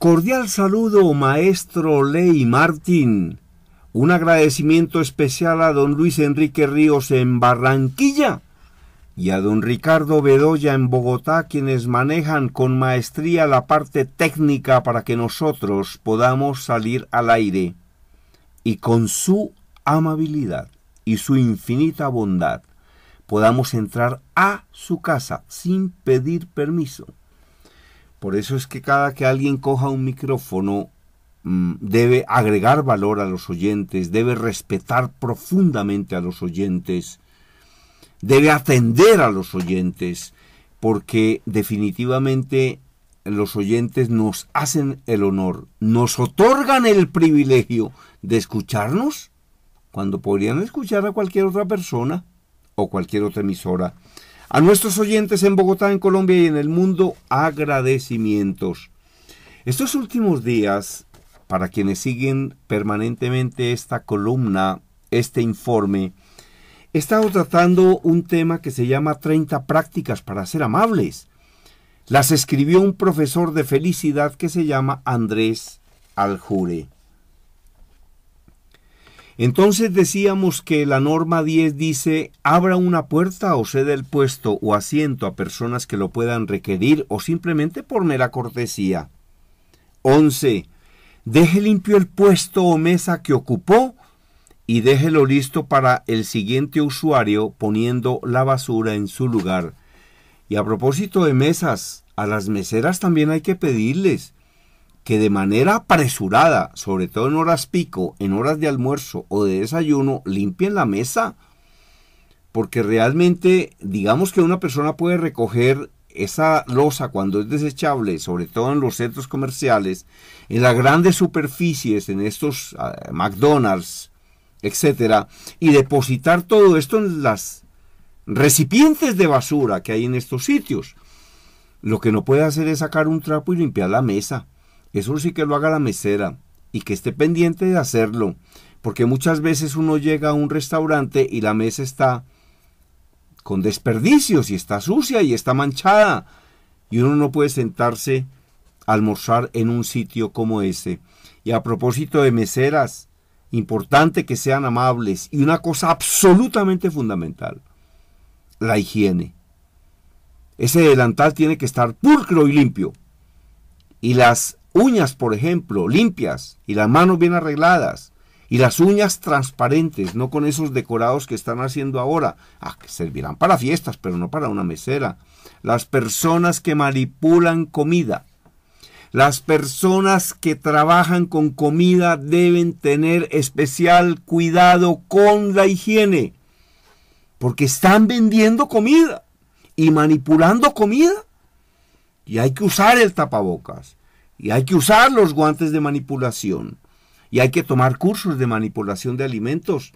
Cordial saludo, maestro Ley Martín. Un agradecimiento especial a don Luis Enrique Ríos en Barranquilla y a don Ricardo Bedoya en Bogotá, quienes manejan con maestría la parte técnica para que nosotros podamos salir al aire. Y con su amabilidad y su infinita bondad podamos entrar a su casa sin pedir permiso por eso es que cada que alguien coja un micrófono mm, debe agregar valor a los oyentes, debe respetar profundamente a los oyentes, debe atender a los oyentes, porque definitivamente los oyentes nos hacen el honor, nos otorgan el privilegio de escucharnos cuando podrían escuchar a cualquier otra persona o cualquier otra emisora. A nuestros oyentes en Bogotá, en Colombia y en el mundo, agradecimientos. Estos últimos días, para quienes siguen permanentemente esta columna, este informe, he estado tratando un tema que se llama 30 prácticas para ser amables. Las escribió un profesor de felicidad que se llama Andrés Aljure. Entonces decíamos que la norma 10 dice abra una puerta o cede el puesto o asiento a personas que lo puedan requerir o simplemente por mera cortesía. 11. Deje limpio el puesto o mesa que ocupó y déjelo listo para el siguiente usuario poniendo la basura en su lugar. Y a propósito de mesas, a las meseras también hay que pedirles que de manera apresurada, sobre todo en horas pico, en horas de almuerzo o de desayuno, limpien la mesa. Porque realmente, digamos que una persona puede recoger esa losa cuando es desechable, sobre todo en los centros comerciales, en las grandes superficies, en estos ah, McDonald's, etcétera, y depositar todo esto en las recipientes de basura que hay en estos sitios. Lo que no puede hacer es sacar un trapo y limpiar la mesa. Eso sí que lo haga la mesera y que esté pendiente de hacerlo, porque muchas veces uno llega a un restaurante y la mesa está con desperdicios y está sucia y está manchada y uno no puede sentarse a almorzar en un sitio como ese. Y a propósito de meseras, importante que sean amables y una cosa absolutamente fundamental, la higiene. Ese delantal tiene que estar pulcro y limpio. Y las uñas, por ejemplo, limpias y las manos bien arregladas y las uñas transparentes, no con esos decorados que están haciendo ahora, ah, que servirán para fiestas, pero no para una mesera. Las personas que manipulan comida, las personas que trabajan con comida deben tener especial cuidado con la higiene, porque están vendiendo comida y manipulando comida. Y hay que usar el tapabocas. Y hay que usar los guantes de manipulación. Y hay que tomar cursos de manipulación de alimentos.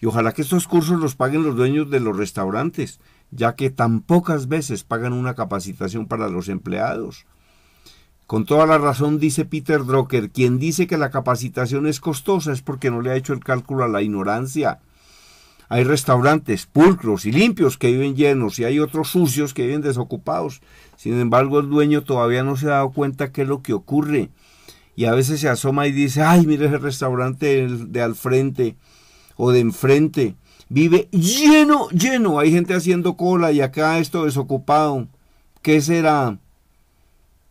Y ojalá que estos cursos los paguen los dueños de los restaurantes, ya que tan pocas veces pagan una capacitación para los empleados. Con toda la razón dice Peter Drucker, quien dice que la capacitación es costosa es porque no le ha hecho el cálculo a la ignorancia hay restaurantes pulcros y limpios que viven llenos y hay otros sucios que viven desocupados. Sin embargo, el dueño todavía no se ha dado cuenta qué es lo que ocurre. Y a veces se asoma y dice, ay, mire ese restaurante de al frente o de enfrente. Vive lleno, lleno. Hay gente haciendo cola y acá esto desocupado. ¿Qué será?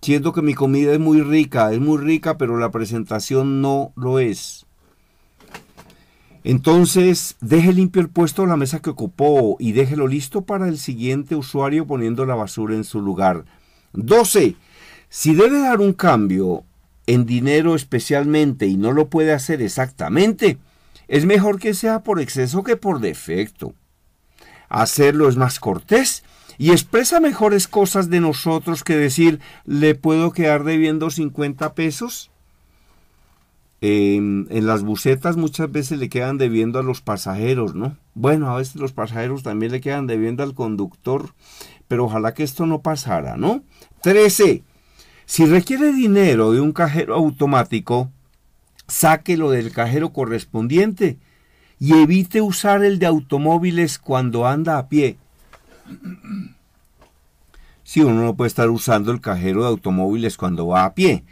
Siento que mi comida es muy rica, es muy rica, pero la presentación no lo es. Entonces, deje limpio el puesto o la mesa que ocupó y déjelo listo para el siguiente usuario poniendo la basura en su lugar. 12. Si debe dar un cambio en dinero especialmente y no lo puede hacer exactamente, es mejor que sea por exceso que por defecto. Hacerlo es más cortés y expresa mejores cosas de nosotros que decir, le puedo quedar debiendo 50 pesos Em, en las bucetas muchas veces le quedan debiendo a los pasajeros, ¿no? Bueno, a veces los pasajeros también le quedan debiendo al conductor, pero ojalá que esto no pasara, ¿no? 13. Si requiere dinero de un cajero automático, sáquelo del cajero correspondiente y evite usar el de automóviles cuando anda a pie. Si uno no puede estar usando el cajero de automóviles cuando va a pie,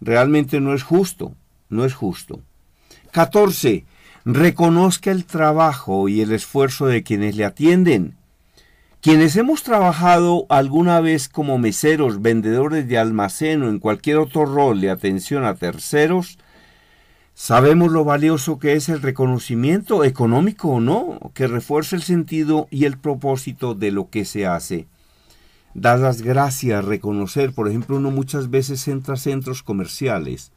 realmente no es justo no es justo. 14. Reconozca el trabajo y el esfuerzo de quienes le atienden. Quienes hemos trabajado alguna vez como meseros, vendedores de almacén o en cualquier otro rol de atención a terceros, sabemos lo valioso que es el reconocimiento, económico o no, que refuerza el sentido y el propósito de lo que se hace. Dar las gracias, reconocer, por ejemplo, uno muchas veces entra a centros comerciales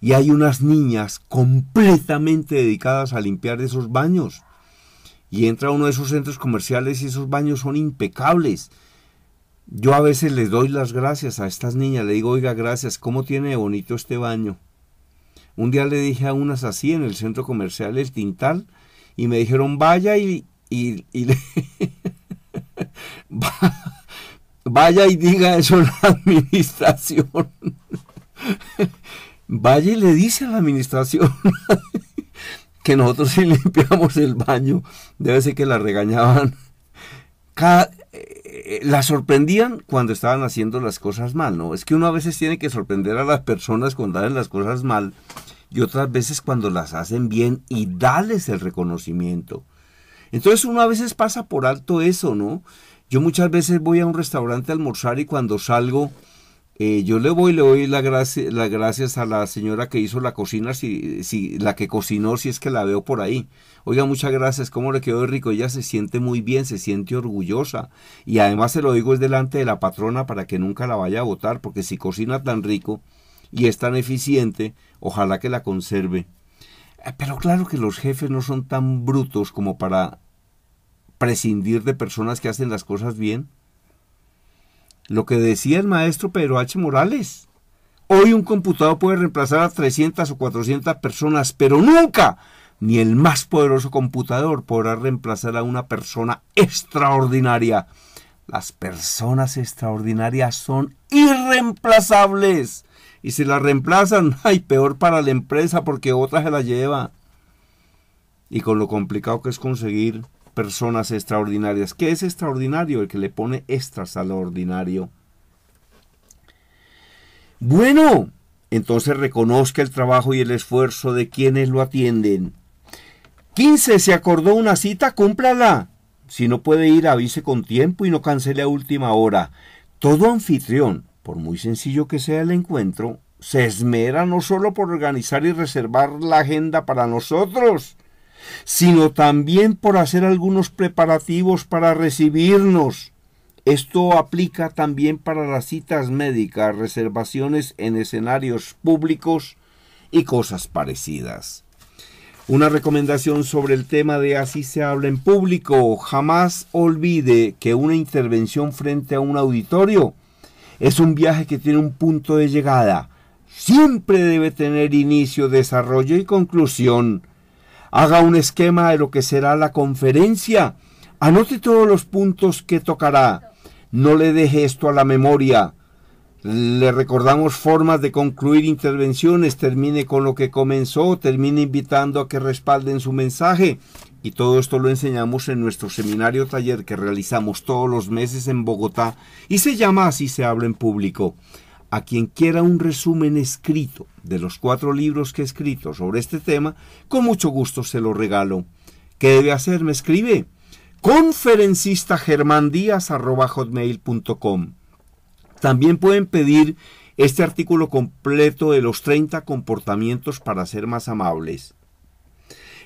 y hay unas niñas completamente dedicadas a limpiar esos baños. Y entra a uno de esos centros comerciales y esos baños son impecables. Yo a veces les doy las gracias a estas niñas, le digo, oiga, gracias, ¿cómo tiene bonito este baño? Un día le dije a unas así en el centro comercial El Tintal y me dijeron, vaya y, vaya y diga eso a la administración. Valle le dice a la administración que nosotros si limpiamos el baño. Debe ser que la regañaban. Eh, la sorprendían cuando estaban haciendo las cosas mal, ¿no? Es que uno a veces tiene que sorprender a las personas cuando hacen las cosas mal y otras veces cuando las hacen bien y darles el reconocimiento. Entonces uno a veces pasa por alto eso, ¿no? Yo muchas veces voy a un restaurante a almorzar y cuando salgo eh, yo le voy, le doy las gracias a la señora que hizo la cocina, si, si, la que cocinó, si es que la veo por ahí. Oiga, muchas gracias, cómo le quedó rico. Ella se siente muy bien, se siente orgullosa. Y además se lo digo es delante de la patrona para que nunca la vaya a votar, porque si cocina tan rico y es tan eficiente, ojalá que la conserve. Eh, pero claro que los jefes no son tan brutos como para prescindir de personas que hacen las cosas bien. Lo que decía el maestro Pedro H. Morales. Hoy un computador puede reemplazar a 300 o 400 personas, pero nunca ni el más poderoso computador podrá reemplazar a una persona extraordinaria. Las personas extraordinarias son irreemplazables. Y si las reemplazan, hay peor para la empresa porque otra se la lleva. Y con lo complicado que es conseguir personas extraordinarias. ¿Qué es extraordinario? El que le pone extras a lo ordinario. Bueno, entonces reconozca el trabajo y el esfuerzo de quienes lo atienden. 15. Se acordó una cita, cúmplala. Si no puede ir, avise con tiempo y no cancele a última hora. Todo anfitrión, por muy sencillo que sea el encuentro, se esmera no solo por organizar y reservar la agenda para nosotros, sino también por hacer algunos preparativos para recibirnos. Esto aplica también para las citas médicas, reservaciones en escenarios públicos y cosas parecidas. Una recomendación sobre el tema de así se habla en público. Jamás olvide que una intervención frente a un auditorio es un viaje que tiene un punto de llegada. Siempre debe tener inicio, desarrollo y conclusión haga un esquema de lo que será la conferencia, anote todos los puntos que tocará, no le deje esto a la memoria. Le recordamos formas de concluir intervenciones, termine con lo que comenzó, termine invitando a que respalden su mensaje. Y todo esto lo enseñamos en nuestro seminario taller que realizamos todos los meses en Bogotá y se llama Así se habla en público. A quien quiera un resumen escrito de los cuatro libros que he escrito sobre este tema, con mucho gusto se lo regalo. ¿Qué debe hacer? Me escribe conferencista También pueden pedir este artículo completo de los 30 comportamientos para ser más amables.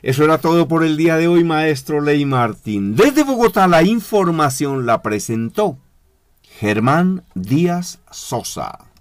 Eso era todo por el día de hoy, maestro Ley Martín. Desde Bogotá la información la presentó Germán Díaz Sosa.